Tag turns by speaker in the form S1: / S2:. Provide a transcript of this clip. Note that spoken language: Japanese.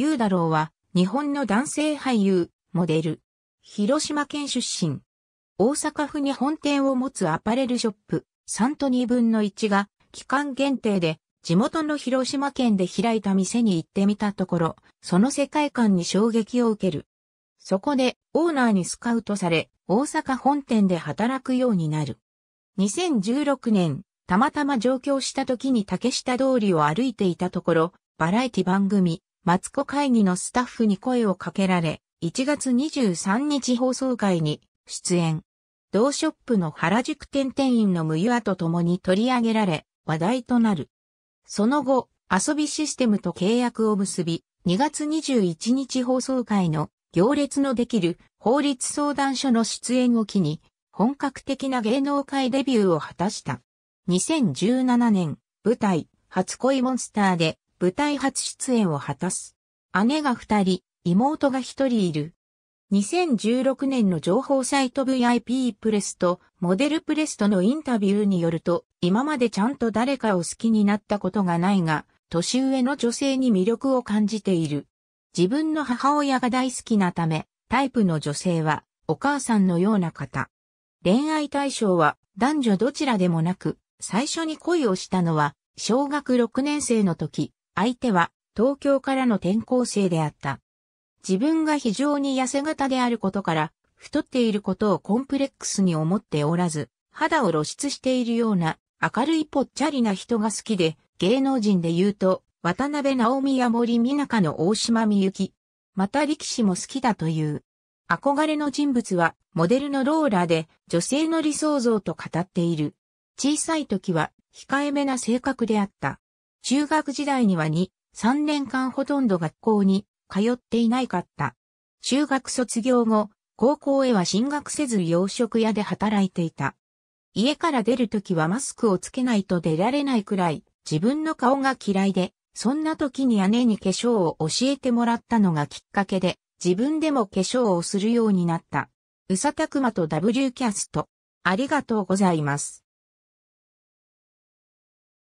S1: 雄太郎は、日本の男性俳優、モデル。広島県出身。大阪府に本店を持つアパレルショップ、サント2分の1が、期間限定で、地元の広島県で開いた店に行ってみたところ、その世界観に衝撃を受ける。そこで、オーナーにスカウトされ、大阪本店で働くようになる。2016年、たまたま上京した時に竹下通りを歩いていたところ、バラエティ番組、マツコ会議のスタッフに声をかけられ、1月23日放送会に出演。同ショップの原宿店店員の無ゆアと共に取り上げられ、話題となる。その後、遊びシステムと契約を結び、2月21日放送会の行列のできる法律相談所の出演を機に、本格的な芸能界デビューを果たした。2017年、舞台、初恋モンスターで舞台初出演を果たす。姉が二人、妹が一人いる。2016年の情報サイト VIP プレスとモデルプレスとのインタビューによると、今までちゃんと誰かを好きになったことがないが、年上の女性に魅力を感じている。自分の母親が大好きなため、タイプの女性はお母さんのような方。恋愛対象は男女どちらでもなく、最初に恋をしたのは小学6年生の時、相手は東京からの転校生であった。自分が非常に痩せ型であることから、太っていることをコンプレックスに思っておらず、肌を露出しているような明るいぽっちゃりな人が好きで、芸能人で言うと、渡辺直美や森美中の大島美幸。また力士も好きだという。憧れの人物は、モデルのローラで、女性の理想像と語っている。小さい時は、控えめな性格であった。中学時代には2、3年間ほとんど学校に通っていないかった。中学卒業後、高校へは進学せず洋食屋で働いていた。家から出るときはマスクをつけないと出られないくらい自分の顔が嫌いで、そんな時に姉に化粧を教えてもらったのがきっかけで、自分でも化粧をするようになった。うさたくまと W キャスト。ありがとうございます。